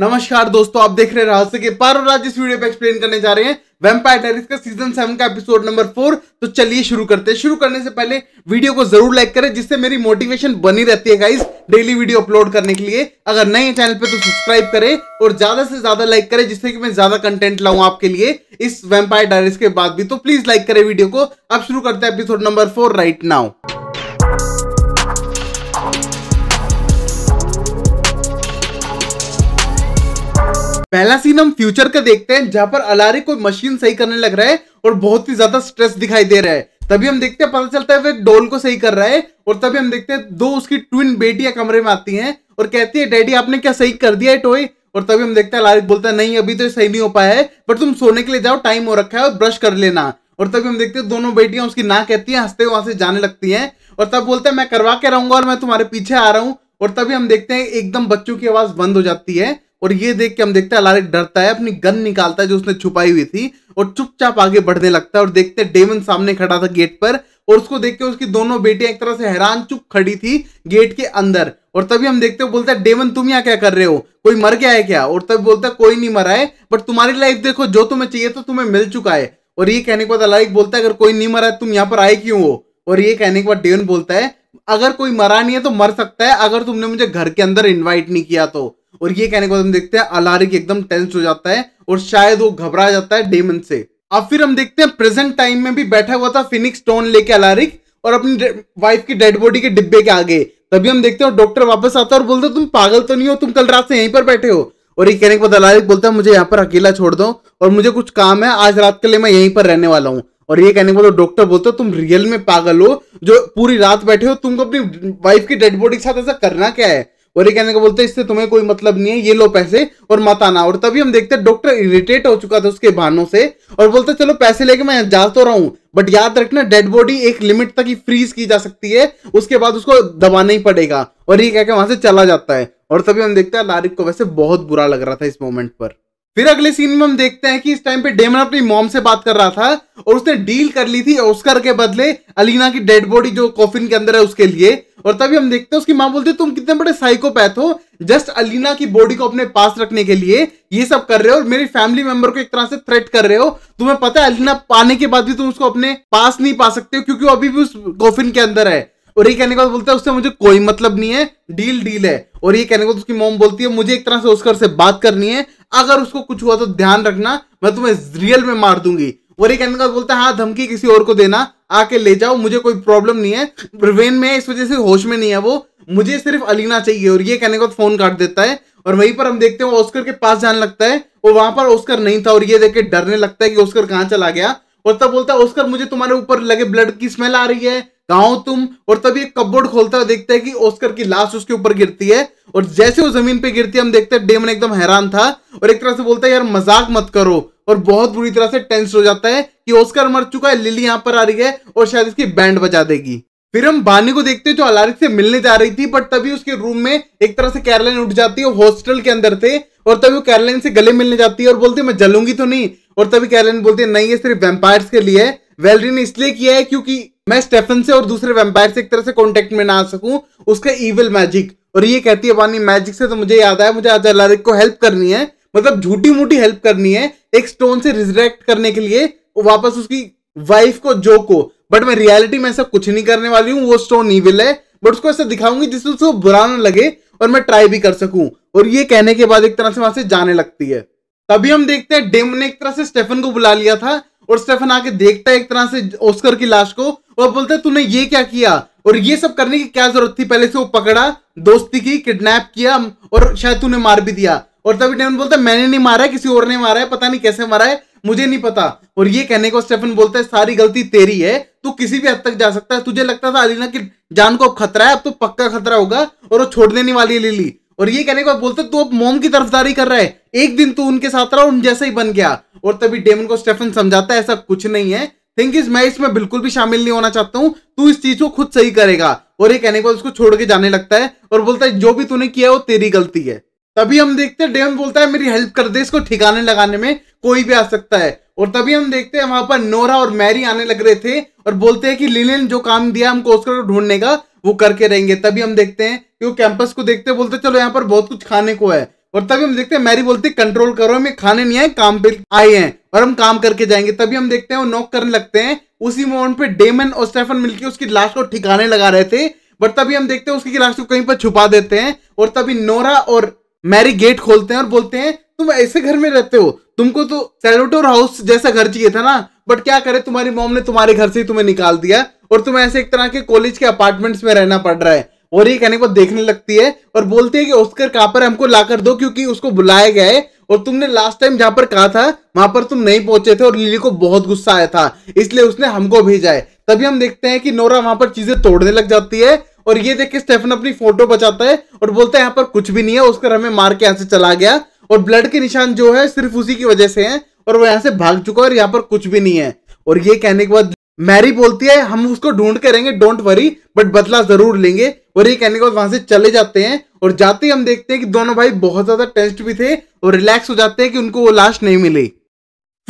नमस्कार दोस्तों आप देख रहे हैं रहस्य के पार और आज इस वीडियो पे एक्सप्लेन करने जा रहे हैं वेम्पायर डायरीज का सीजन सेवन का एपिसोड नंबर फोर तो चलिए शुरू करते हैं शुरू करने से पहले वीडियो को जरूर लाइक करें जिससे मेरी मोटिवेशन बनी रहती है गाइस डेली वीडियो अपलोड करने के लिए अगर नए चैनल पे तो सब्सक्राइब करें और ज्यादा से ज्यादा लाइक करें जिससे कि मैं ज्यादा कंटेंट लाऊं आपके लिए इस वेम्पायर डायरीज के बाद भी तो प्लीज लाइक करें वीडियो को अब शुरू करते हैं episode number four right now पहला सीन हम फ्यूचर का देखते हैं जहां पर अलारी कोई मशीन सही करने लग रहा है और बहुत ही ज्यादा स्ट्रेस दिखाई दे रहा है तभी हम देखते हैं पता चलता है वह डोल को सही कर रहा है और तभी हम देखते हैं दो उसकी ट्विन बेटियां कमरे में आती हैं और कहती है डैडी आपने क्या सही कर दिया है टॉय और तभी हम देखते हैं लारिक बोलता है नहीं अभी तो सही नहीं हो पाया है बट तुम सोने के लिए जाओ टाइम हो रखा है और ब्रश कर लेना और तभी हम देखते हैं दोनों बेटियां उसकी ना कहती हैं हंसते वहां से जाने लगती हैं और तब बोलते हैं मैं करवा के रहूंगा और मैं तुम्हारे पीछे आ रहा हूं और तभी हम देखते हैं एकदम बच्चों की आवाज बंद हो जाती है और ये देख के हम देखते हैं अलारिक डरता है अपनी गन निकालता है जो उसने छुपाई हुई थी और चुपचाप आगे बढ़ने लगता है और देखते हैं डेवन सामने खड़ा था गेट पर और उसको देख के उसकी दोनों बेटियां एक तरह से हैरान चुप खड़ी थी गेट के अंदर और तभी हम देखते हो बोलता है डेवन तुम यहाँ क्या कर रहे हो कोई मर गया है क्या और तब बोलता है कोई नहीं मरा है बट तुम्हारी लाइफ देखो जो तुम्हें चाहिए तो तुम्हें मिल चुका है और ये कहने के बाद अलारिक बोलता है अगर कोई नहीं मरा तुम यहाँ पर आए क्यों हो और ये कहने के बाद डेवन बोलता है अगर कोई मरा नहीं है तो मर सकता है अगर तुमने मुझे घर के अंदर इन्वाइट नहीं किया तो और ये कहने के बाद हम देखते हैं अलारिक एकदम टेंस हो जाता है और शायद वो घबरा जाता है डेमन से अब फिर हम देखते हैं प्रेजेंट टाइम में भी बैठा हुआ था फिनिक्स स्टोन लेके अलारिक और अपनी वाइफ की डेड बॉडी के डिब्बे के आगे तभी हम देखते हैं डॉक्टर वापस आता है और बोलते तुम पागल तो नहीं हो तुम कल रात से यहीं पर बैठे हो और ये कहने के बाद अलारिक बोलता है मुझे यहाँ पर अकेला छोड़ दो और मुझे कुछ काम है आज रात के लिए मैं यहीं पर रहने वाला हूँ और ये कहने के बाद डॉक्टर बोलते हो तुम रियल में पागल हो जो पूरी रात बैठे हो तुमको अपनी वाइफ की डेड बॉडी के साथ ऐसा करना क्या है और ये कहने को बोलते इससे तुम्हें कोई मतलब नहीं है ये लो पैसे और मत आना और तभी हम देखते डॉक्टर इरिटेट हो चुका था उसके बहानों से और बोलते चलो पैसे लेके मैं जा तो रहा हूँ बट याद रखना डेड बॉडी एक लिमिट तक ही फ्रीज की जा सकती है उसके बाद उसको दबाना ही पड़ेगा और ये कहकर वहां से चला जाता है और तभी हम देखते हैं लारिक को वैसे बहुत बुरा लग रहा था इस मोमेंट पर फिर अगले सीन में हम देखते हैं कि इस टाइम पे डेमन अपनी मॉम से बात कर रहा था और उसने डील कर ली थी ऑस्कर के बदले अलीना की डेड बॉडी जो कॉफिन के अंदर है उसके लिए और तभी हम देखते हैं उसकी माँ बोलती है तुम कितने बड़े साइकोपैथ हो जस्ट अलीना की बॉडी को अपने पास रखने के लिए ये सब कर रहे हो और मेरी फैमिली मेंबर को एक तरह से थ्रेट कर रहे हो तुम्हें पता है अलीना पाने के बाद भी तुम उसको अपने पास नहीं पा सकते हो क्योंकि वो अभी भी उस कॉफिन के अंदर है और ये कहने के बाद बोलता है उससे मुझे कोई मतलब नहीं है डील डील है और ये कहने को उसकी मोम बोलती है मुझे एक तरह से उसकर से बात करनी है अगर उसको कुछ हुआ तो ध्यान रखना मैं तुम्हें रियल में मार दूंगी और एक अंदर बोलता है हाँ धमकी किसी और को देना आके ले जाओ मुझे कोई प्रॉब्लम नहीं है ब्रिवेन में इस वजह से होश में नहीं है वो मुझे सिर्फ अलीना चाहिए और ये कहने का फोन काट देता है और वहीं पर हम देखते हैं ऑस्कर के पास जाने लगता है और वहां पर ऑस्कर नहीं था और ये देख के डरने लगता है कि ऑस्कर कहाँ चला गया और तब बोलता है ऑस्कर मुझे तुम्हारे ऊपर लगे ब्लड की स्मेल आ रही है कहा तुम और तभी एक कपबोर्ड खोलता है देखता है कि ओस्कर की लाश उसके ऊपर गिरती है और जैसे वो जमीन पे गिरती है हम देखते हैं डेमन एकदम हैरान था और एक तरह से बोलता है यार मजाक मत करो और बहुत बुरी तरह से टेंस हो जाता है कि ओस्कर मर चुका है लिली यहाँ पर आ रही है और शायद इसकी बैंड बजा देगी फिर हम बानी को देखते हैं जो अलारिक से मिलने जा रही थी बट तभी उसके रूम में एक तरह से कैरलाइन उठ जाती है हॉस्टल के अंदर थे और तभी वो कैरलाइन से गले मिलने जाती है और बोलती है मैं जलूंगी तो नहीं और तभी कैरलाइन बोलती है नहीं ये सिर्फ वेम्पायर्स के लिए है वेलरी ने इसलिए किया है क्योंकि मैं स्टेफन से और दूसरे वेम्पायर से एक तरह से कॉन्टेक्ट में ना आ सकूं उसका ईविल मैजिक और ये कहती है वानी मैजिक से तो मुझे याद आया मुझे अजालारिक को हेल्प करनी है मतलब झूठी मूठी हेल्प करनी है एक स्टोन से रिजरेक्ट करने के लिए वापस उसकी वाइफ को जो को बट मैं रियलिटी में ऐसा कुछ नहीं करने वाली हूँ वो स्टोन ईविल है बट उसको ऐसा दिखाऊंगी जिससे उसको बुरा ना लगे और मैं ट्राई भी कर सकूं और ये कहने के बाद एक तरह से वहां से जाने लगती है तभी हम देखते हैं डेम ने एक तरह से स्टेफन को बुला लिया था और स्टेफन आके देखता है एक तरह से ओस्कर की लाश को और बोलता है तूने ये क्या किया और ये सब करने की क्या जरूरत थी पहले से वो पकड़ा दोस्ती की किडनैप किया और शायद तूने मार भी दिया और तभी डेमन बोलता है मैंने नहीं मारा है किसी और ने मारा है पता नहीं कैसे मारा है मुझे नहीं पता और ये कहने को स्टेफन बोलता है सारी गलती तेरी है तू किसी भी हद तक जा सकता है तुझे लगता था अलीना की जान को अब खतरा है अब तो पक्का खतरा होगा और वो छोड़ देने वाली है लिली और ये कहने को बोलते तू अब मोम की तरफदारी कर रहा है एक दिन तू उनके साथ रहा उन जैसा ही बन गया और तभी डेमन को स्टेफन समझाता है ऐसा कुछ नहीं है थिंग इज मैं इसमें बिल्कुल भी शामिल नहीं होना चाहता हूँ तू इस चीज को खुद सही करेगा और एक एनिमल उसको छोड़ के जाने लगता है और बोलता है जो भी तूने किया वो तेरी गलती है तभी हम देखते हैं डेवन बोलता है मेरी हेल्प कर दे इसको ठिकाने लगाने में कोई भी आ सकता है और तभी हम देखते हैं वहां पर नोरा और मैरी आने लग रहे थे और बोलते हैं कि लिलिन जो काम दिया हमको उसको ढूंढने का वो करके रहेंगे तभी हम देखते हैं कि वो कैंपस को देखते बोलते चलो यहाँ पर बहुत कुछ खाने को है और तभी हम देखते हैं मैरी बोलती कंट्रोल करो हमें खाने नहीं आए काम पे आए हैं और हम काम करके जाएंगे तभी हम देखते हैं वो नॉक करने लगते हैं उसी मोमेंट पे डेमन और स्टेफन मिलकर उसकी लाश को ठिकाने लगा रहे थे बट तभी हम देखते हैं उसकी लाश को कहीं पर छुपा देते हैं और तभी नोरा और मैरी गेट खोलते हैं और बोलते हैं तुम ऐसे घर में रहते हो तुमको तो सेलोटोर हाउस जैसा घर चाहिए था ना बट क्या करे तुम्हारी मॉम ने तुम्हारे घर से ही तुम्हें निकाल दिया और तुम्हें ऐसे एक तरह के कॉलेज के अपार्टमेंट्स में रहना पड़ रहा है और ये कहने को देखने लगती है और बोलती है कि ऑस्कर कहाँ पर हमको लाकर दो क्योंकि उसको बुलाया गया है और तुमने लास्ट टाइम जहां पर कहा था वहां पर तुम नहीं पहुंचे थे और लिली को बहुत गुस्सा आया था इसलिए उसने हमको भेजा है तभी हम देखते हैं कि नोरा वहां पर चीजें तोड़ने लग जाती है और ये देख के स्टेफन अपनी फोटो बचाता है और बोलता है यहाँ पर कुछ भी नहीं है उसका हमें मार के यहाँ से चला गया और ब्लड के निशान जो है सिर्फ उसी की वजह से है और वो यहाँ से भाग चुका है और यहाँ पर कुछ भी नहीं है और ये कहने के बाद मैरी बोलती है हम उसको ढूंढ करेंगे डोंट वरी बट बदला जरूर लेंगे और ये कहने के बाद वहां से चले जाते हैं और जाते ही हम देखते हैं कि दोनों भाई बहुत ज्यादा टेस्ट भी थे और रिलैक्स हो जाते हैं कि उनको वो लाश नहीं मिली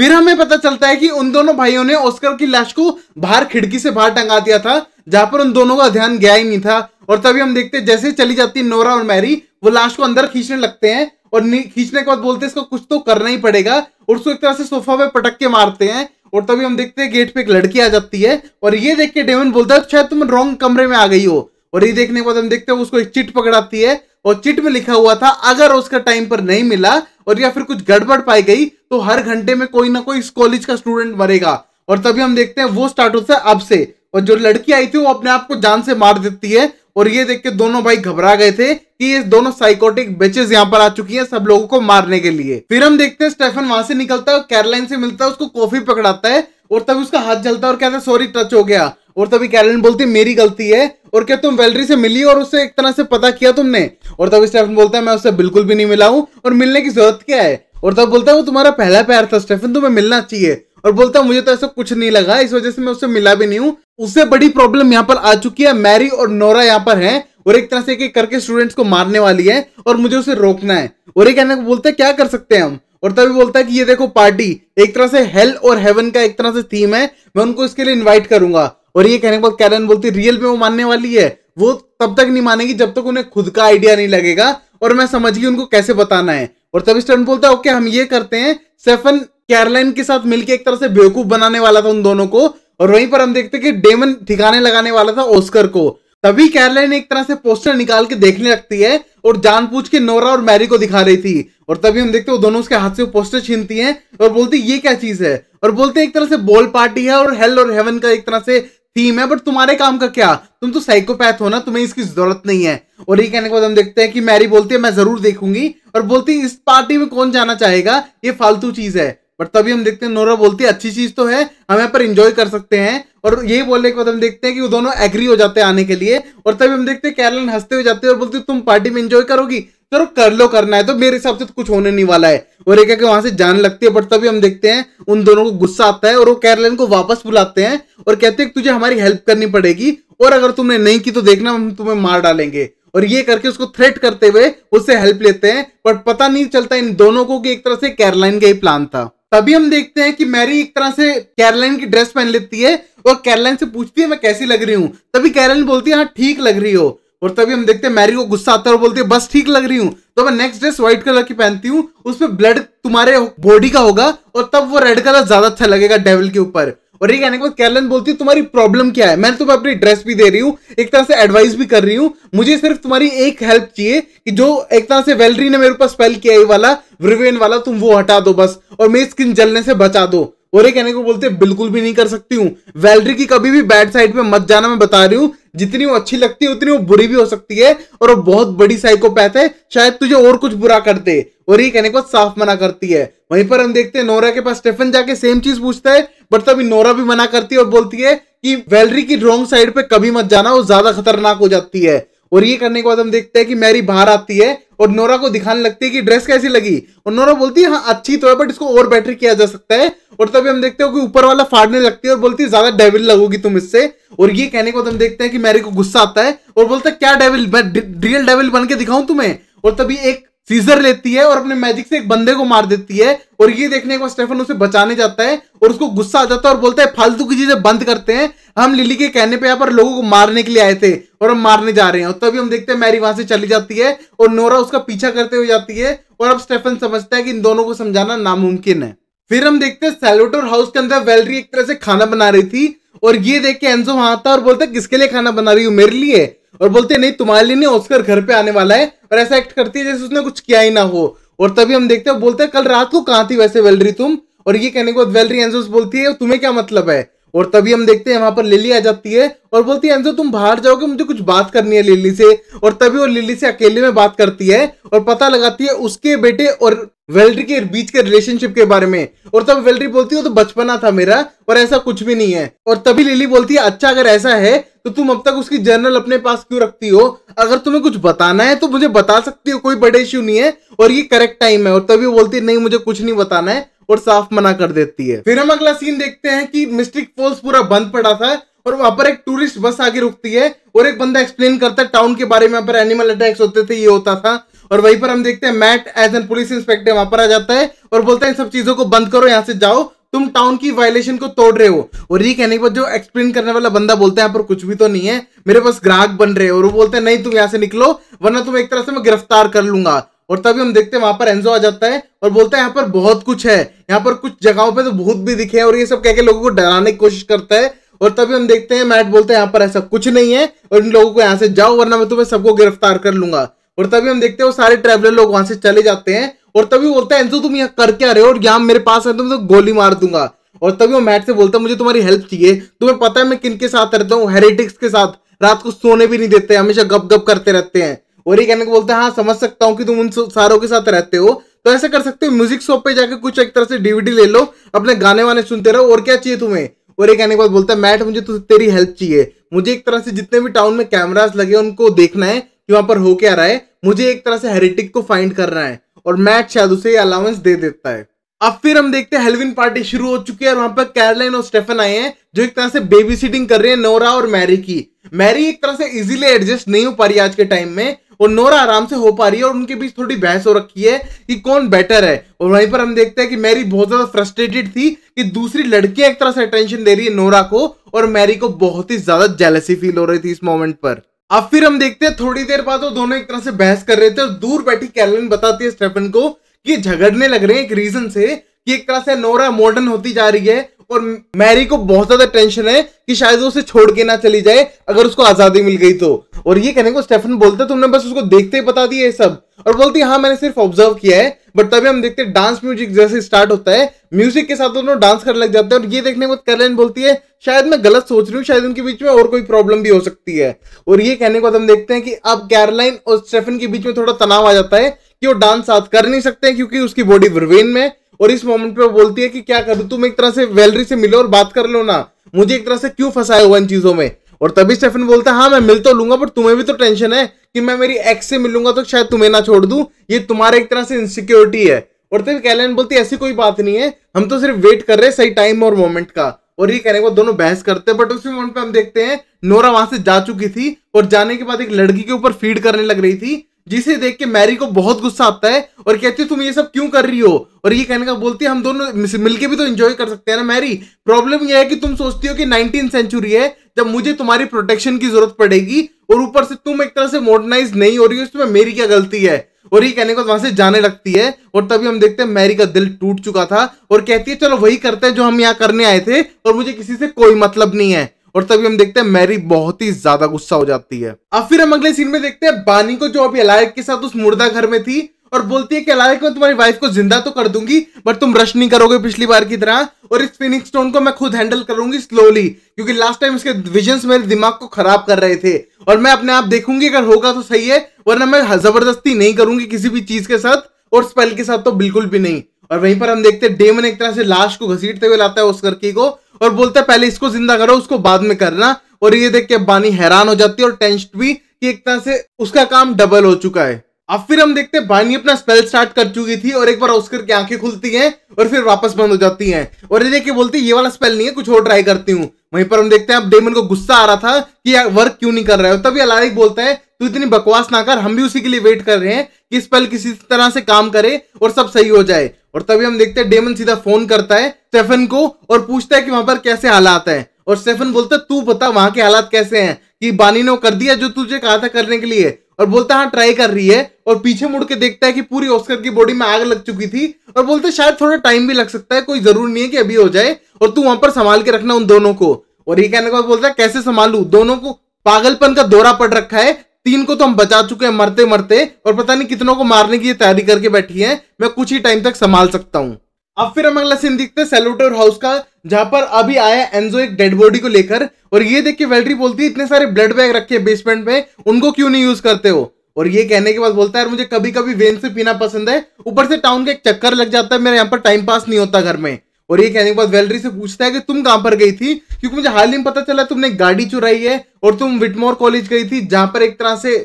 फिर हमें पता चलता है कि उन दोनों भाइयों ने ऑस्कर की लाश को बाहर खिड़की से बाहर टंगा दिया था जहां पर उन दोनों का ध्यान गया ही नहीं था और तभी हम देखते जैसे चली जाती है नोरा और मैरी वो लाश को अंदर खींचने लगते हैं और खींचने के बाद बोलते हैं इसको कुछ तो करना ही पड़ेगा और उसको एक तरह से सोफा पे पटक के मारते हैं और तभी हम देखते हैं गेट पे एक लड़की आ जाती है और ये देख के डेवन बोलता है शायद तुम रॉन्ग कमरे में आ गई हो और ये देखने के बाद हम देखते हैं उसको एक चिट पकड़ाती है और चिट में लिखा हुआ था अगर उसका टाइम पर नहीं मिला और या फिर कुछ गड़बड़ पाई गई तो हर घंटे में कोई ना कोई इस कॉलेज का स्टूडेंट मरेगा और तभी हम देखते हैं वो स्टार्ट होता है अब से और जो लड़की आई थी वो अपने आप को जान से मार देती है और ये देख के दोनों भाई घबरा गए थे कि ये दोनों साइकोटिक बेचेस यहाँ पर आ चुकी हैं सब लोगों को मारने के लिए फिर हम देखते हैं स्टेफन वहां से निकलता है कैरलाइन से मिलता है उसको कॉफी पकड़ाता है और तभी उसका हाथ जलता है और कहता है सॉरी टच हो गया और तभी कैरलाइन बोलती है मेरी गलती है और क्या तुम वेलरी से मिली और उससे एक तरह से पता किया तुमने और तब स्टेफन बोलता है मैं उससे बिल्कुल भी नहीं मिला हूँ और मिलने की जरूरत क्या है और तब बोलता है वो तुम्हारा पहला प्यार था स्टेफन तुम्हें मिलना चाहिए और बोलता मुझे तो ऐसा कुछ नहीं लगा इस वजह से मैं उससे मिला भी नहीं हूँ उससे बड़ी प्रॉब्लम यहाँ पर आ चुकी है मैरी और नोरा यहाँ पर है और एक तरह से एक एक करके स्टूडेंट्स को मारने वाली है और मुझे उसे रोकना है और ये कहने को बोलते हैं क्या कर सकते हैं हम और तभी बोलता है कि ये देखो पार्टी एक तरह से हेल और हेवन का एक तरह से थीम है मैं उनको इसके लिए इनवाइट करूंगा और ये कहने के बाद कैरन बोलती रियल में वो मानने वाली है वो तब तक नहीं मानेगी जब तक उन्हें खुद का आइडिया नहीं लगेगा और मैं समझ गई उनको कैसे बताना है और तभी स्टर्न बोलता है ओके हम ये करते हैं सेफन कैरलाइन के साथ मिलकर एक तरह से बेवकूफ बनाने वाला था उन दोनों को और वहीं पर हम देखते कि डेमन ठिकाने लगाने वाला था ओस्कर को तभी कैरलाइन एक तरह से पोस्टर निकाल के देखने लगती है और जान पूछ के नोरा और मैरी को दिखा रही थी और तभी हम देखते हैं दोनों उसके हाथ से वो पोस्टर छीनती हैं और बोलती ये क्या चीज है और बोलते एक तरह से बॉल पार्टी है और हेल और हेवन का एक तरह से टीम है बट तुम्हारे काम का क्या तुम तो साइकोपैथ हो ना तुम्हें इसकी जरूरत नहीं है और ये कहने के बाद हम देखते हैं कि मैरी बोलती है मैं जरूर देखूंगी और बोलती है इस पार्टी में कौन जाना चाहेगा ये फालतू चीज है बट तभी हम देखते हैं नोरा बोलती है अच्छी चीज तो है हम यहाँ पर इंजॉय कर सकते हैं और ये बोलने के बाद हम देखते हैं कि वो दोनों एग्री हो जाते हैं आने के लिए और तभी हम देखते हैं कैरलन हंसते हुए जाते हैं और बोलती है तुम पार्टी में इंजॉय करोगी चलो कर लो करना है तो मेरे हिसाब से तो कुछ होने नहीं वाला है और एक वहां से जान लगती है बट तभी हम देखते हैं उन दोनों को गुस्सा आता है और वो कैरलिन को वापस बुलाते हैं और कहते हैं तुझे हमारी हेल्प करनी पड़ेगी और अगर तुमने नहीं की तो देखना हम तुम्हें मार डालेंगे और ये करके उसको थ्रेट करते हुए उससे हेल्प लेते हैं बट पता नहीं चलता इन दोनों को कि एक तरह से कैरलाइन का ही प्लान था तभी हम देखते हैं कि मैरी एक तरह से कैरलाइन की ड्रेस पहन लेती है और कैरलाइन से पूछती है मैं कैसी लग रही हूँ तभी कैरलाइन बोलती है हाँ ठीक लग रही हो और तभी हम देखते हैं मैरी को गुस्सा आता है और बोलती है बस ठीक लग रही हूँ तो मैं नेक्स्ट ड्रेस व्हाइट कलर की पहनती हूँ उसमें ब्लड तुम्हारे बॉडी का होगा और तब वो रेड कलर ज्यादा अच्छा लगेगा डेविल के ऊपर और ये कहने के बाद कैलन बोलती है तुम्हारी प्रॉब्लम क्या है मैं तुम्हें अपनी ड्रेस भी दे रही हूँ एक तरह से एडवाइस भी कर रही हूँ मुझे सिर्फ तुम्हारी एक हेल्प चाहिए कि जो एक तरह से वेलरी ने मेरे ऊपर स्पेल किया ये वाला व्रिवेन वाला तुम वो हटा दो बस और मेरी स्किन जलने से बचा दो और कहने को बोलते हैं बिल्कुल भी नहीं कर सकती हूँ वेलरी की कभी भी बैड साइड में मत जाना मैं बता रही हूँ जितनी वो अच्छी लगती है उतनी वो बुरी भी हो सकती है और वो बहुत बड़ी साइकोपैथ है शायद तुझे और कुछ बुरा कर दे और ये कहने को साफ मना करती है वहीं पर हम देखते हैं नोरा के पास स्टेफन जाके सेम चीज पूछता है बट तभी नोरा भी मना करती है और बोलती है कि वेलरी की रॉन्ग साइड पे कभी मत जाना वो ज्यादा खतरनाक हो जाती है और ये करने के बाद हम देखते हैं कि मैरी बाहर आती है और नोरा को दिखाने लगती है कि ड्रेस कैसी लगी और नोरा बोलती है हाँ अच्छी तो है बट इसको और बेटर किया जा सकता है और तभी हम देखते हो कि ऊपर वाला फाड़ने लगती है और बोलती है ज्यादा डेविल लगोगी तुम इससे और ये कहने को हम देखते हैं कि मैरी को गुस्सा आता है और बोलता है क्या डेविल मैं रियल डेविल बन के दिखाऊं तुम्हें और तभी एक सीजर लेती है और अपने मैजिक से एक बंदे को मार देती है और ये देखने के बाद स्टेफन उसे बचाने जाता है और उसको गुस्सा आ जाता है और बोलता है फालतू की चीजें बंद करते हैं हम लिली के कहने पे यहाँ पर लोगों को मारने के लिए आए थे और हम मारने जा रहे हैं और तभी हम देखते हैं मैरी वहां से चली जाती है और नोरा उसका पीछा करते हुए जाती है और अब स्टेफन समझता है कि इन दोनों को समझाना नामुमकिन है फिर हम देखते हैं सेलोटोर हाउस के अंदर वेलरी एक तरह से खाना बना रही थी और ये देख के एंजो वहां आता और बोलता है किसके लिए खाना बना रही हूँ मेरे लिए और बोलते नहीं तुम्हारे लिए नहीं ऑस्कर घर पे आने वाला है और ऐसा एक्ट करती है जैसे उसने कुछ किया ही ना हो और तभी हम देखते हैं बोलते हैं कल रात को कहाँ थी वैसे वेलरी तुम और ये कहने को बाद वेलरी एंजोस बोलती है तुम्हें क्या मतलब है और तभी हम देखते हैं वहां पर लिली आ जाती है और बोलती है एंजो तुम बाहर जाओगे मुझे कुछ बात करनी है लिली से और तभी वो लिली से अकेले में बात करती है और पता लगाती है उसके बेटे और वेल्ड्री के बीच के रिलेशनशिप के बारे में और तब वेल्ड्री बोलती है तो बचपना था मेरा और ऐसा कुछ भी नहीं है और तभी लिली बोलती है अच्छा अगर ऐसा है तो तुम अब तक उसकी जर्नल अपने पास क्यों रखती हो अगर तुम्हें कुछ बताना है तो मुझे बता सकती हो कोई बड़े इश्यू नहीं है और ये करेक्ट टाइम है और तभी बोलती है नहीं मुझे कुछ नहीं बताना है और साफ मना कर देती है फिर हम अगला सीन देखते हैं कि मिस्टिक फॉल्स पूरा बंद पड़ा था और वहां पर एक टूरिस्ट बस आगे रुकती है और एक बंदा एक्सप्लेन करता है टाउन के बारे में पर एनिमल अटैक्स होते थे ये होता था और वहीं पर हम देखते हैं Matt as an police inspector वहां पर आ जाता है और बोलता है इन सब चीजों को बंद करो यहाँ से जाओ तुम टाउन की वायलेशन को तोड़ रहे हो और ये कहने के बाद जो एक्सप्लेन करने वाला बंदा बोलता है यहाँ पर कुछ भी तो नहीं है मेरे पास ग्राहक बन रहे हो और वो बोलते हैं नहीं तुम यहाँ से निकलो वरना तुम एक तरह से मैं गिरफ्तार कर लूंगा और तभी हम देखते हैं वहां पर एंजो आ जाता है और बोलता है यहाँ पर बहुत कुछ है यहाँ पर कुछ जगहों पे तो भूत भी दिखे हैं और ये सब कह के लोगों को डराने की कोशिश करता है और तभी हम देखते हैं मैट बोलते हैं यहाँ पर ऐसा कुछ नहीं है और इन लोगों को यहाँ से जाओ वरना मैं तुम्हें सबको गिरफ्तार कर लूंगा और तभी हम देखते हैं वो सारे ट्रेवलर लोग वहां से चले जाते हैं और तभी बोलता है एंजो तुम यहाँ कर क्या रहे हो और यहाँ मेरे पास है तो मैं तो गोली मार दूंगा और तभी वो मैट से बोलता है मुझे तुम्हारी हेल्प चाहिए तुम्हें पता है मैं किन के साथ रहता हूँ हेरेटिक्स के साथ रात को सोने भी नहीं देते हमेशा गप गप करते रहते हैं और ये कहने को बोलते हैं हाँ समझ सकता हूँ कि तुम उन सारों के साथ रहते हो तो ऐसा कर सकते हो म्यूजिक शॉप पे जाके कुछ एक तरह से डीवीडी ले लो अपने गाने वाने सुनते रहो और क्या चाहिए तुम्हें और ये कहने के बाद बोलता है मैट मुझे तेरी हेल्प चाहिए मुझे एक तरह से जितने भी टाउन में कैमराज लगे उनको देखना है कि वहां पर हो क्या रहा है मुझे एक तरह से हेरिटिक को फाइंड करना है और मैट शायद उसे अलाउंस दे देता है अब फिर हम देखते हैं हेलविन पार्टी शुरू हो चुकी है और वहां पर कैरलाइन और स्टेफन आए हैं जो एक तरह से बेबी सिटिंग कर रहे हैं नोरा और मैरी की मैरी एक तरह से इजीली एडजस्ट नहीं हो पा रही आज के टाइम में और नोरा आराम से हो पा रही है और उनके बीच थोड़ी बहस हो रखी है कि कौन बेटर है और वहीं पर हम देखते हैं कि मैरी बहुत ज्यादा फ्रस्ट्रेटेड थी कि दूसरी लड़कियां एक तरह से अटेंशन दे रही है नोरा को और मैरी को बहुत ही ज्यादा जेलसी फील हो रही थी इस मोमेंट पर अब फिर हम देखते हैं थोड़ी देर बाद वो दोनों एक तरह से बहस कर रहे थे और दूर बैठी कैलन बताती है स्टेफन को कि झगड़ने लग रहे हैं एक रीजन से कि एक तरह से नोरा मॉडर्न होती जा रही है और मैरी को बहुत ज्यादा टेंशन है कि शायद वो उसे छोड़ के ना चली जाए अगर उसको आजादी मिल गई तो और ये कहने को स्टेफन बोलते तुमने बस उसको देखते ही बता दिया ये सब और बोलती हाँ मैंने सिर्फ ऑब्जर्व किया है बट तभी हम देखते हैं डांस म्यूजिक जैसे स्टार्ट होता है म्यूजिक के साथ दोनों डांस करने लग जाते हैं और ये देखने के बाद कैरलाइन बोलती है शायद मैं गलत सोच रही हूँ शायद उनके बीच में और कोई प्रॉब्लम भी हो सकती है और ये कहने के बाद हम देखते हैं कि अब कैरलाइन और स्टेफन के बीच में थोड़ा तनाव आ जाता है कि वो डांस साथ कर नहीं सकते क्योंकि उसकी बॉडी ब्रवेन में और इस मोमेंट पे बोलती है कि क्या करूं तुम एक तरह से वेलरी से मिलो और बात कर लो ना मुझे एक तरह से क्यों फंसाए हुआ इन चीजों में और तभी स्टेफन बोलता है हाँ मैं मिल तो लूंगा पर तुम्हें भी तो टेंशन है कि मैं मेरी एक्स से मिलूंगा तो शायद तुम्हें ना छोड़ दू ये तुम्हारे एक तरह से इनसिक्योरिटी है और तभी कैलन बोलती है ऐसी कोई बात नहीं है हम तो सिर्फ वेट कर रहे हैं सही टाइम और मोमेंट का और ये कहने को दोनों बहस करते हैं बट उसी मोमेंट पे हम देखते हैं नोरा वहां से जा चुकी थी और जाने के बाद एक लड़की के ऊपर फीड करने लग रही थी जिसे देख के मैरी को बहुत गुस्सा आता है और कहती है तुम ये सब क्यों कर रही हो और ये कहने का बोलती है हम दोनों मिलके भी तो एंजॉय कर सकते हैं ना मैरी प्रॉब्लम यह है कि तुम सोचती हो कि नाइनटीन सेंचुरी है जब मुझे तुम्हारी प्रोटेक्शन की जरूरत पड़ेगी और ऊपर से तुम एक तरह से मॉडर्नाइज नहीं हो रही हो इसमें मेरी क्या गलती है और ये कहने को वहां से जाने लगती है और तभी हम देखते हैं मैरी का दिल टूट चुका था और कहती है चलो वही करते हैं जो हम यहाँ करने आए थे और मुझे किसी से कोई मतलब नहीं है और तभी हम देखते हैं मैरी बहुत ही ज्यादा गुस्सा हो जाती है अब फिर हम अगले सीन में देखते हैं बानी को जो अभी अलायक के साथ उस मुर्दा घर में थी और बोलती है कि अलायक मैं तुम्हारी वाइफ को जिंदा तो कर दूंगी बट तुम रश नहीं करोगे पिछली बार की तरह और इस फिनिक स्टोन को मैं खुद हैंडल करूंगी स्लोली क्योंकि लास्ट टाइम इसके विजन मेरे दिमाग को खराब कर रहे थे और मैं अपने आप देखूंगी अगर होगा तो सही है वरना मैं जबरदस्ती नहीं करूंगी किसी भी चीज के साथ और स्पेल के साथ तो बिल्कुल भी नहीं और वहीं पर हम देखते हैं डेमन एक तरह से लाश को घसीटते हुए लाता है उस करकी को और बोलता है पहले इसको जिंदा करो उसको बाद में करना और ये देख के बानी हैरान हो जाती है और टेंस्ट भी कि एक तरह से उसका काम डबल हो चुका है अब फिर हम देखते हैं बानी अपना स्पेल स्टार्ट कर चुकी थी और एक बार ऑस्कर की आंखें खुलती हैं और फिर वापस बंद हो जाती हैं और ये देखिए बोलती है ये वाला स्पेल नहीं है कुछ और ट्राई करती हूँ वहीं पर हम देखते हैं अब डेमन को गुस्सा आ रहा था कि यार वर्क क्यों नहीं कर रहे हो तभी अलारिक बोलता है तू इतनी बकवास ना कर हम भी उसी के लिए वेट कर रहे हैं कि स्पेल किसी तरह से काम करे और सब सही हो जाए और तभी हम देखते हैं डेमन सीधा फोन करता है स्टेफन को और पूछता है कि वहां पर कैसे हालात है और स्टेफन बोलता है तू बता वहां के हालात कैसे हैं कि बानी ने कर दिया जो तुझे कहा था करने के लिए और बोलता हाँ ट्राई कर रही है और पीछे मुड़ के देखता है कि पूरी ऑस्कर की बॉडी में आग लग चुकी थी और बोलते शायद थोड़ा टाइम भी लग सकता है कोई जरूर नहीं है कि अभी हो जाए और तू वहां पर संभाल के रखना उन दोनों को और ये कहने के बाद बोलता है कैसे संभालू दोनों को पागलपन का दौरा पड़ रखा है तीन को तो हम बचा चुके हैं मरते मरते और पता नहीं कितनों को मारने की तैयारी करके बैठी है मैं कुछ ही टाइम तक संभाल सकता हूँ अब फिर हम अगला सीन देखते हैं सेलोटर हाउस का जहां पर अभी आया एनजो एक डेड बॉडी को लेकर और ये देख के वेल्ट्री बोलती है इतने सारे ब्लड बैग रखे हैं बेसमेंट में उनको क्यों नहीं यूज करते हो और ये कहने के बाद बोलता है मुझे कभी कभी वेन से पीना पसंद है ऊपर से टाउन का एक चक्कर लग जाता है मेरा यहाँ पर टाइम पास नहीं होता घर में और ये कहने के बाद वेलरी से पूछता है कि तुम कहां पर गई थी क्योंकि मुझे हाल ही में पता चला तुमने गाड़ी चुराई है और तुम विटमोर कॉलेज गई थी जहां पर एक तरह से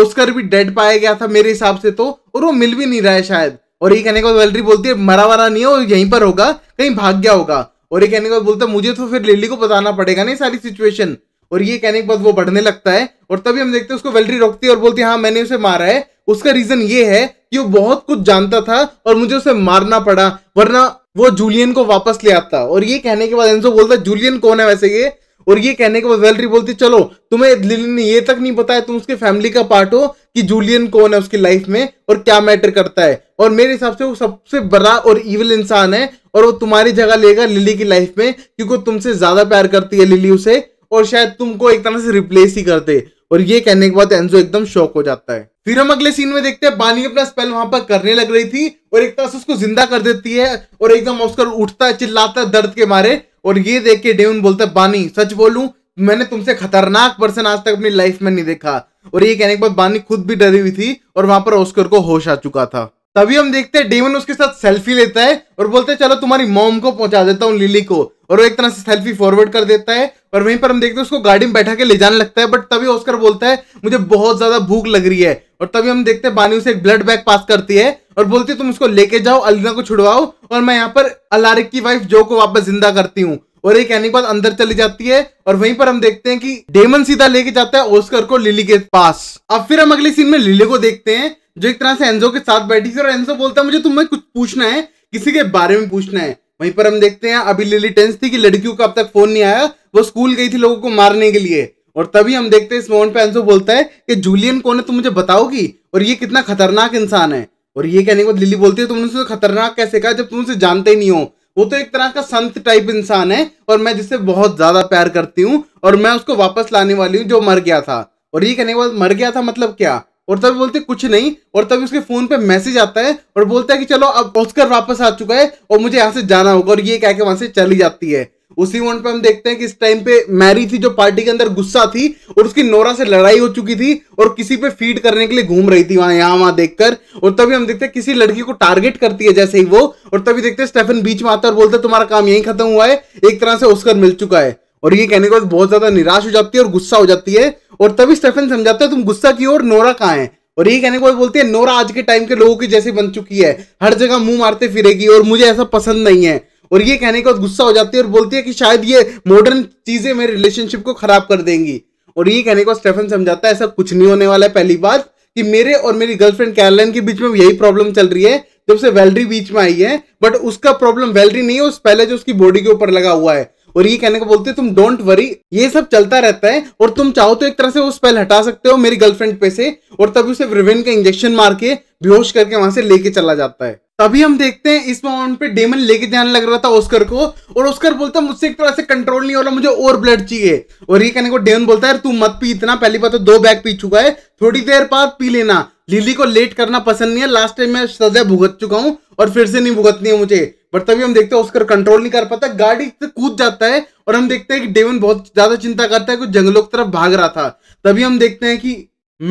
ओस्कर भी डेड पाया गया था मेरे हिसाब से तो और वो मिल भी नहीं रहा है शायद और ये कहने के बाद वेलरी बोलती है मरा वरा नहीं है और यहीं पर होगा कहीं भाग गया होगा और ये कहने के बाद बोलता है मुझे तो फिर लिली को बताना पड़ेगा नहीं सारी सिचुएशन और ये कहने के बाद वो बढ़ने लगता है और तभी हम देखते हैं उसको वेलरी रोकती है और बोलती है हाँ मैंने उसे मारा है उसका रीजन ये है कि वो बहुत कुछ जानता था और मुझे उसे मारना पड़ा वरना वो जूलियन को वापस ले आता और ये कहने के बाद एंजो बोलता जूलियन कौन है वैसे ये और ये कहने के बाद वेलरी बोलती चलो तुम्हें लिली ने ये तक नहीं बताया तुम उसके फैमिली का पार्ट हो कि जूलियन कौन है उसकी लाइफ में और क्या मैटर करता है और मेरे हिसाब से वो सबसे बड़ा और इविल इंसान है और वो तुम्हारी जगह लेगा लिली की लाइफ में क्योंकि तुमसे ज्यादा प्यार करती है लिली उसे और शायद तुमको एक तरह से रिप्लेस ही करते और ये कहने के बाद एंजो एकदम शॉक हो जाता है फिर हम अगले सीन में देखते हैं बानी अपना स्पेल वहां पर करने लग रही थी और एक तरह से उसको जिंदा कर देती है और एकदम ऑस्कर उठता है चिल्लाता है दर्द के मारे और ये देख के डेवन बोलता है बानी सच बोलू मैंने तुमसे खतरनाक पर्सन आज तक अपनी लाइफ में नहीं देखा और ये कहने के बाद बानी खुद भी डरी हुई थी और वहां पर ऑस्कर को होश आ चुका था तभी हम देखते हैं डेमन उसके साथ सेल्फी लेता है और बोलते हैं चलो तुम्हारी मॉम को पहुंचा देता हूँ लिली को और वो एक तरह से सेल्फी फॉरवर्ड कर देता है और वहीं पर हम देखते हैं उसको गाड़ी में बैठा के ले जाने लगता है बट तभी ऑस्कर बोलता है मुझे बहुत ज्यादा भूख लग रही है और तभी हम देखते हैं बानी उसे एक ब्लड बैग पास करती है और बोलती है तुम उसको लेके जाओ अलीना को छुड़वाओ और मैं यहाँ पर अलारिक की वाइफ जो को वापस जिंदा करती हूँ और एक कहने के बाद अंदर चली जाती है और वहीं पर हम देखते हैं कि डेमन सीधा लेके जाता है ओस्कर को लिली के पास अब फिर हम अगले सीन में लिली को देखते हैं जो एक तरह से एंजो के साथ बैठी थी और एंजो बोलता है मुझे तुम्हें कुछ पूछना है किसी के बारे में पूछना है वहीं पर हम देखते हैं अभी लिली टेंस थी कि लड़कियों का अब तक फोन नहीं आया वो स्कूल गई थी लोगों को मारने के लिए और तभी हम देखते हैं इस मोमेंट पे एंजो बोलता है कि जूलियन कौन है तुम मुझे बताओगी और ये कितना खतरनाक इंसान है और ये कहने के बाद लिली बोलती है तुमने उसे खतरनाक कैसे कहा जब तुम उसे जानते ही नहीं हो वो तो एक तरह का संत टाइप इंसान है और मैं जिससे बहुत ज्यादा प्यार करती हूँ और मैं उसको वापस लाने वाली हूँ जो मर गया था और ये कहने के बाद मर गया था मतलब क्या और तभी बोलते कुछ नहीं और तभी उसके फोन पे मैसेज आता है और बोलता है कि चलो अब ऑस्कर वापस आ चुका है और मुझे यहाँ से जाना होगा और ये कह के वहां से चली जाती है उसी मोमेंट पे हम देखते हैं कि इस टाइम पे मैरी थी जो पार्टी के अंदर गुस्सा थी और उसकी नोरा से लड़ाई हो चुकी थी और किसी पे फीड करने के लिए घूम रही थी वहां यहाँ वहां देखकर और तभी हम देखते हैं किसी लड़की को टारगेट करती है जैसे ही वो और तभी देखते हैं स्टेफन बीच में आता है और बोलता है तुम्हारा काम यही खत्म हुआ है एक तरह से ऑस्कर मिल चुका है और ये कहने के बाद बहुत ज्यादा निराश हो जाती है और गुस्सा हो जाती है और तभी स्टेफन समझाता है तुम गुस्सा की और नोरा कहाँ है और ये कहने के बाद बोलती है नोरा आज के टाइम के लोगों की जैसी बन चुकी है हर जगह मुंह मारते फिरेगी और मुझे ऐसा पसंद नहीं है और ये कहने के बाद गुस्सा हो जाती है और बोलती है कि शायद ये मॉडर्न चीजें मेरे रिलेशनशिप को खराब कर देंगी और ये कहने को स्टेफन समझाता है ऐसा कुछ नहीं होने वाला है पहली बात कि मेरे और मेरी गर्लफ्रेंड कैरलाइन के बीच में यही प्रॉब्लम चल रही है जब से वेलरी बीच में आई है बट उसका प्रॉब्लम वेलरी नहीं है उस पहले जो उसकी बॉडी के ऊपर लगा हुआ है और ये कहने को बोलती है तुम डोंट वरी ये सब चलता रहता है और तुम चाहो तो एक तरह से वो स्पेल हटा सकते हो मेरी गर्लफ्रेंड पे से और तभी उसे रिवेन का इंजेक्शन मार के बेहोश करके वहां से लेके चला जाता है तभी हम देखते हैं इस मोमेंट पे डेमन लेके जाने लग रहा था ओस्कर को और ओस्कर बोलता है मुझसे एक तरह से कंट्रोल नहीं हो रहा मुझे और ब्लड चाहिए और ये कहने को डेमन बोलता है तू मत पी इतना पहली बार तो दो बैग पी चुका है थोड़ी देर बाद पी लेना लिली को लेट करना पसंद नहीं है लास्ट टाइम मैं सजा भुगत चुका हूँ और फिर से नहीं भुगतनी है मुझे बट तभी हम देखते हैं ऑस्कर कंट्रोल नहीं कर पाता गाड़ी से कूद जाता है और हम देखते हैं कि डेवन बहुत ज्यादा चिंता करता है कि जंगलों की तरफ भाग रहा था तभी हम देखते हैं कि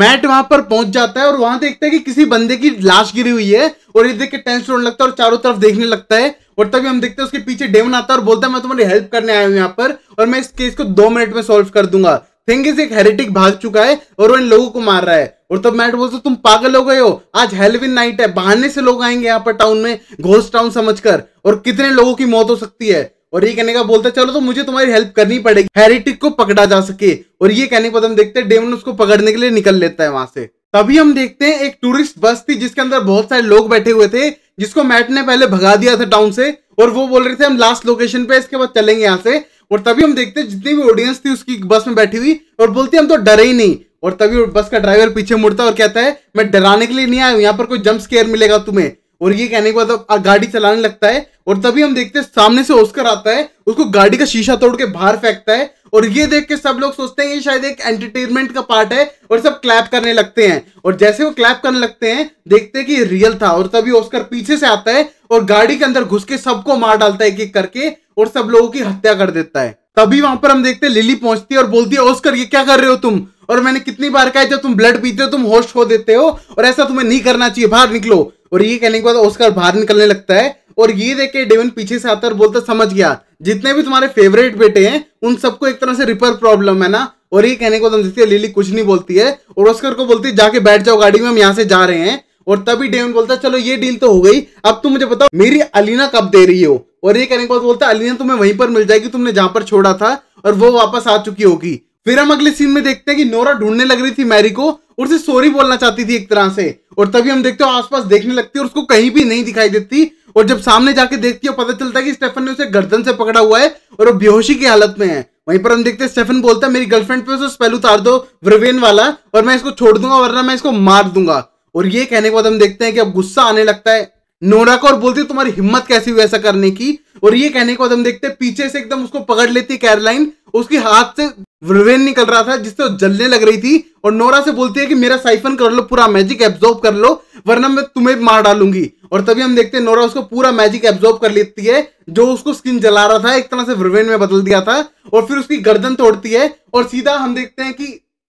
मैट वहां पर पहुंच जाता है और वहां देखते हैं कि किसी बंदे की लाश गिरी हुई है और ये देख के टेंशन होने लगता है और चारों तरफ देखने लगता है और तभी हम देखते हैं उसके पीछे डेवन आता है और बोलता है मैं तुम्हारी हेल्प करने आया हूँ यहाँ पर और मैं इस केस को दो मिनट में सॉल्व कर दूंगा थिंग इज एक हेरिटिक भाग चुका है और वो इन लोगों को मार रहा है और तब मैट बोलते तुम पागल हो गए हो आज हेलविन नाइट है बहाने से लोग आएंगे यहाँ पर टाउन में घोस्ट टाउन समझकर और कितने लोगों की मौत हो सकती है और ये कहने का बोलता चलो तो मुझे तुम्हारी हेल्प करनी पड़ेगी हेरिटिक को पकड़ा जा सके और ये कहने के बाद हम देखते हैं डेमन उसको पकड़ने के लिए निकल लेता है वहां से तभी हम देखते हैं एक टूरिस्ट बस थी जिसके अंदर बहुत सारे लोग बैठे हुए थे जिसको मैट ने पहले भगा दिया था टाउन से और वो बोल रहे थे हम लास्ट लोकेशन पे इसके बाद चलेंगे यहाँ से और तभी हम देखते हैं जितनी भी ऑडियंस थी उसकी बस में बैठी हुई और बोलती हम तो डरे ही नहीं और तभी बस का ड्राइवर पीछे मुड़ता है और कहता है मैं डराने के लिए नहीं आया यहाँ पर कोई जंप स्केयर मिलेगा तुम्हें और ये कहने के बाद गाड़ी चलाने लगता है और तभी हम देखते हैं सामने से ओस्कर आता है उसको गाड़ी का शीशा तोड़ के बाहर फेंकता है और ये देख के सब लोग सोचते हैं ये शायद एक एंटरटेनमेंट का पार्ट है और सब क्लैप करने लगते हैं और जैसे वो क्लैप करने लगते हैं देखते हैं कि ये रियल था और तभी ओस्कर पीछे से आता है और गाड़ी के अंदर घुस के सबको मार डालता है एक एक करके और सब लोगों की हत्या कर देता है तभी वहां पर हम देखते हैं लिली पहुंचती है और बोलती है ओस्कर ये क्या कर रहे हो तुम और मैंने कितनी बार कहा जब तुम ब्लड पीते हो तुम होश हो देते हो और ऐसा तुम्हें नहीं करना चाहिए बाहर निकलो और ये कहने के बाद ओस्कार बाहर निकलने लगता है और ये देख के डेविन पीछे से आता और बोलता समझ गया जितने भी तुम्हारे फेवरेट बेटे हैं उन सबको एक तरह से रिपर प्रॉब्लम है ना और ये कहने को समझती है लिली कुछ नहीं बोलती है और ऑस्कर को बोलती है जाके बैठ जाओ गाड़ी में हम यहाँ से जा रहे हैं और तभी डेविन बोलता चलो ये डील तो हो गई अब तुम मुझे बताओ मेरी अलीना कब दे रही हो और ये कहने के बाद बोलता अलीना तुम्हें वहीं पर मिल जाएगी तुमने जहां पर छोड़ा था और वो वापस आ चुकी होगी फिर हम अगले सीन में देखते हैं कि नोरा ढूंढने लग रही थी मैरी को और उसे सॉरी बोलना चाहती थी एक तरह से और तभी हम देखते हो आसपास देखने लगती है और उसको कहीं भी नहीं दिखाई देती और जब सामने जाके देखती है पता चलता है कि स्टेफन ने उसे गर्दन से पकड़ा हुआ है और वो बेहोशी की हालत में है वहीं पर हम देखते हैं स्टेफन बोलता है मेरी गर्लफ्रेंड पे उसे स्पेल उतार दो व्रवेन वाला और मैं इसको छोड़ दूंगा वरना मैं इसको मार दूंगा और ये कहने के बाद हम देखते हैं कि अब गुस्सा आने लगता है नोरा को और बोलती है तुम्हारी हिम्मत कैसी हुई ऐसा करने की और ये कहने को हम देखते हैं पीछे से एकदम उसको पकड़ लेती कैरलाइन उसके हाथ से वेन निकल रहा था जिससे जलने लग रही थी और नोरा से बोलती है कि मेरा साइफन कर लो पूरा मैजिक एब्जॉर्ब कर लो वरना मैं तुम्हें मार डालूंगी और तभी हम देखते हैं नोरा उसको पूरा मैजिक एब्जॉर्ब कर लेती है जो उसको स्किन जला रहा था एक तरह से व्रवेन में बदल दिया था और फिर उसकी गर्दन तोड़ती है और सीधा हम देखते हैं कि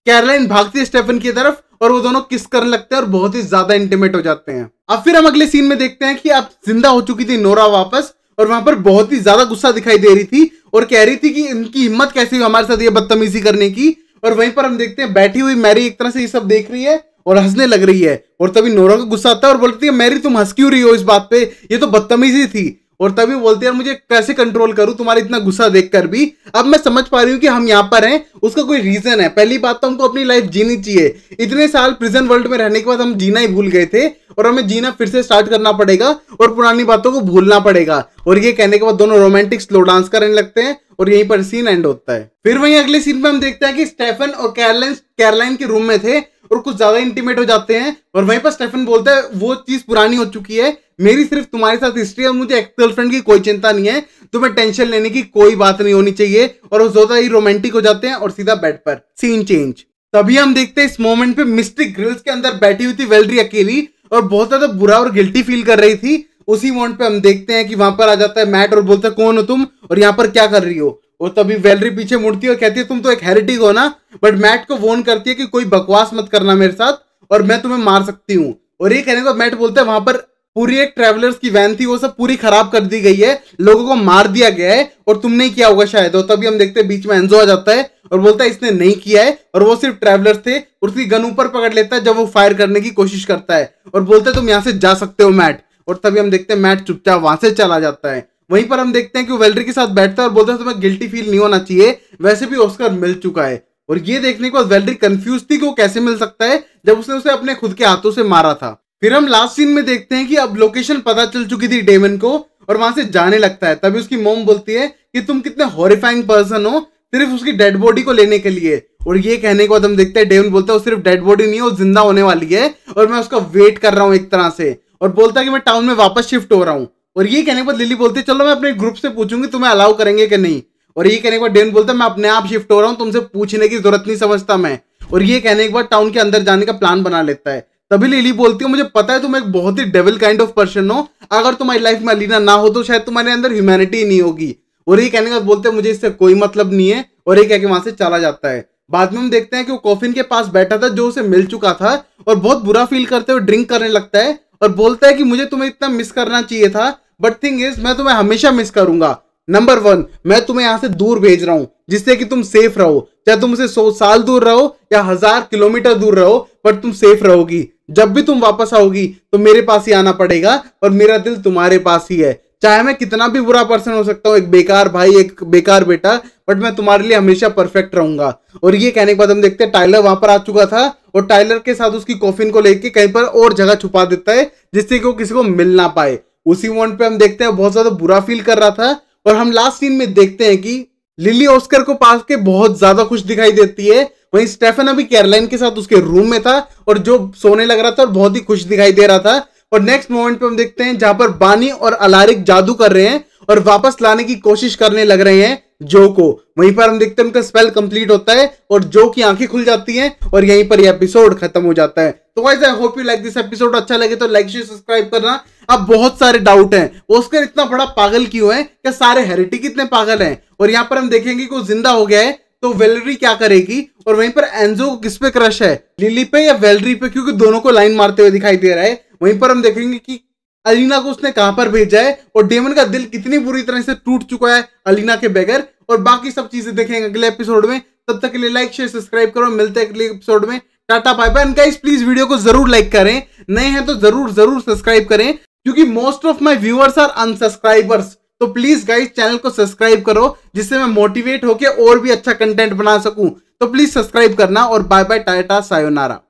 कैरलाइन भागती है स्टेफन की तरफ और वो दोनों किस करने लगते हैं और बहुत ही ज्यादा इंटीमेट हो जाते हैं अब फिर हम अगले सीन में देखते हैं कि अब जिंदा हो चुकी थी नोरा वापस और वहां पर बहुत ही ज्यादा गुस्सा दिखाई दे रही थी और कह रही थी कि इनकी हिम्मत कैसे हुई हमारे साथ ये बदतमीजी करने की और वहीं पर हम देखते हैं बैठी हुई मैरी एक तरह से ये सब देख रही है और हंसने लग रही है और तभी नोरा का गुस्सा आता है और बोलती है मैरी तुम हंस क्यों रही हो इस बात पे ये तो बदतमीजी थी और तभी बोलते हैं मुझे कैसे कंट्रोल करूं तुम्हारा इतना गुस्सा देखकर भी अब मैं समझ पा रही हूँ कि हम यहाँ पर हैं उसका कोई रीजन है पहली बात तो हमको अपनी लाइफ जीनी चाहिए इतने साल प्रिजन वर्ल्ड में रहने के बाद हम जीना ही भूल गए थे और हमें जीना फिर से स्टार्ट करना पड़ेगा और पुरानी बातों को भूलना पड़ेगा और ये कहने के बाद दोनों रोमांटिक स्लो डांस करने लगते हैं और यहीं पर सीन एंड होता है फिर वहीं अगले सीन में हम देखते हैं कि स्टेफन और कैरलाइन कैरलाइन के रूम में थे और कुछ ज्यादा इंटीमेट हो जाते हैं और वहीं पर स्टेफन बोलता है वो चीज पुरानी हो चुकी है मेरी सिर्फ तुम्हारे साथ हिस्ट्री है मुझे एक्स गर्लफ्रेंड की कोई चिंता नहीं है तुम्हें टेंशन लेने की कोई बात नहीं होनी चाहिए और वो ज्यादा ही रोमांटिक हो जाते हैं और सीधा बेड पर सीन चेंज तभी हम देखते हैं इस मोमेंट पे मिस्टिक ग्रिल्स के अंदर बैठी हुई थी वेलरी अकेली और बहुत ज्यादा बुरा और गिल्टी फील कर रही थी उसी मोमेंट पे हम देखते हैं कि वहां पर आ जाता है मैट और बोलता है कौन हो तुम और यहाँ पर क्या कर रही हो और तभी वेलरी पीछे मुड़ती है और कहती है तुम तो एक हेरिटिक हो ना बट मैट को वोन करती है कि कोई बकवास मत करना मेरे साथ और मैं तुम्हें मार सकती हूँ और ये कहने को मैट बोलता है वहां पर पूरी एक ट्रेवलर्स की वैन थी वो सब पूरी खराब कर दी गई है लोगों को मार दिया गया है और तुमने किया होगा शायद और तभी हम देखते हैं बीच में एंजो आ जाता है और बोलता है इसने नहीं किया है और वो सिर्फ ट्रेवलर्स थे और उसकी गन ऊपर पकड़ लेता है जब वो फायर करने की कोशिश करता है और बोलता है तुम यहाँ से जा सकते हो मैट और तभी हम देखते हैं मैट चुपचाप वहां से चला जाता है वहीं पर हम देखते हैं कि वेल्डरी के साथ बैठता है और बोलता है तुम्हें गिल्टी फील नहीं होना चाहिए वैसे भी ऑस्कर मिल चुका है और ये देखने के बाद वेल्डरी कंफ्यूज थी कि वो कैसे मिल सकता है जब उसने उसे अपने खुद के हाथों से मारा था फिर हम लास्ट सीन में देखते हैं कि अब लोकेशन पता चल चुकी थी डेमन को और वहां से जाने लगता है तभी उसकी मोम बोलती है कि तुम कितने हॉरिफाइंग पर्सन हो सिर्फ उसकी डेड बॉडी को लेने के लिए और ये कहने के बाद हम देखते हैं डेवन बोलता है वो सिर्फ डेड बॉडी नहीं है वो जिंदा होने वाली है और मैं उसका वेट कर रहा हूँ एक तरह से और बोलता है कि मैं टाउन में वापस शिफ्ट हो रहा हूँ और ये कहने के बाद लिली बोलती है चलो मैं अपने ग्रुप से पूछूंगी तुम्हें अलाउ करेंगे कि नहीं और ये कहने के बाद डेवन बोलता है मैं अपने आप शिफ्ट हो रहा हूँ तुमसे पूछने की जरूरत नहीं समझता मैं और ये कहने के बाद टाउन के अंदर जाने का प्लान बना लेता है तभी लिली बोलती है मुझे पता है तुम एक बहुत ही डेविल काइंड ऑफ पर्सन हो अगर तुम्हारी लाइफ में अलीना ना हो तो शायद तुम्हारे अंदर ह्यूमैनिटी नहीं होगी और ये कहने का बोलते हैं मुझे इससे कोई मतलब नहीं है और ये कह के वहां से चला जाता है बाद में हम देखते हैं कि वो कॉफिन के पास बैठा था जो उसे मिल चुका था और बहुत बुरा फील करते हुए ड्रिंक करने लगता है और बोलता है कि मुझे तुम्हें इतना मिस करना चाहिए था बट थिंग इज मैं तुम्हें हमेशा मिस करूंगा नंबर वन मैं तुम्हें यहाँ से दूर भेज रहा हूँ जिससे कि तुम सेफ रहो चाहे तुम उसे सौ साल दूर रहो या हजार किलोमीटर दूर रहो बट तुम सेफ रहोगी जब भी तुम वापस आओगी तो मेरे पास ही आना पड़ेगा और मेरा दिल तुम्हारे पास ही है चाहे मैं कितना भी बुरा पर्सन हो सकता हूँ एक बेकार भाई एक बेकार बेटा बट मैं तुम्हारे लिए हमेशा परफेक्ट रहूंगा और ये कहने के बाद हम देखते हैं टाइलर वहां पर आ चुका था और टाइलर के साथ उसकी कॉफिन को लेके कहीं पर और जगह छुपा देता है जिससे कि वो किसी को मिल ना पाए उसी मोमेंट पे हम देखते हैं बहुत ज्यादा बुरा फील कर रहा था और हम लास्ट सीन में देखते हैं कि लिली ऑस्कर को पास के बहुत ज्यादा खुश दिखाई देती है वहीं स्टेफन अभी कैरलाइन के साथ उसके रूम में था और जो सोने लग रहा था और बहुत ही खुश दिखाई दे रहा था और नेक्स्ट मोमेंट पे हम देखते हैं जहां पर बानी और अलारिक जादू कर रहे हैं और वापस लाने की कोशिश करने लग रहे हैं जो को वहीं पर हम देखते हैं उनका स्पेल कंप्लीट होता है और जो की आंखें खुल जाती हैं और यहीं पर यह एपिसोड खत्म हो जाता है तो wise I hope you like this episode अच्छा लगे तो लाइक शेयर सब्सक्राइब करना अब बहुत सारे डाउट हैं ओस्कर इतना बड़ा पागल क्यों है क्या सारे हेरिटिक इतने पागल हैं और यहाँ पर हम देखेंगे कि वो जिंदा हो गया है तो वेलरी क्या करेगी और वहीं पर एंजो को किस पे क्रश है लिली पे या वेलरी पे क्योंकि दोनों को लाइन मारते हुए दिखाई दे रहा है वहीं पर हम देखेंगे कि अलीना को उसने कहां पर भेजा है और डेमन का दिल कितनी बुरी तरह से टूट चुका है अलीना के बगैर और बाकी सब चीजें देखेंगे अगले एपिसोड में तब तक के लिए लाइक शेयर सब्सक्राइब करो मिलते हैं अगले एपिसोड में टाटा पाई bye and guys please video को जरूर लाइक करें नए हैं तो जरूर जरूर सब्सक्राइब करें क्योंकि most of my viewers are unsubscribers तो प्लीज गाइज चैनल को सब्सक्राइब करो जिससे मैं मोटिवेट होकर और भी अच्छा कंटेंट बना सकूं तो प्लीज सब्सक्राइब करना और बाय बाय टाटा सायोनारा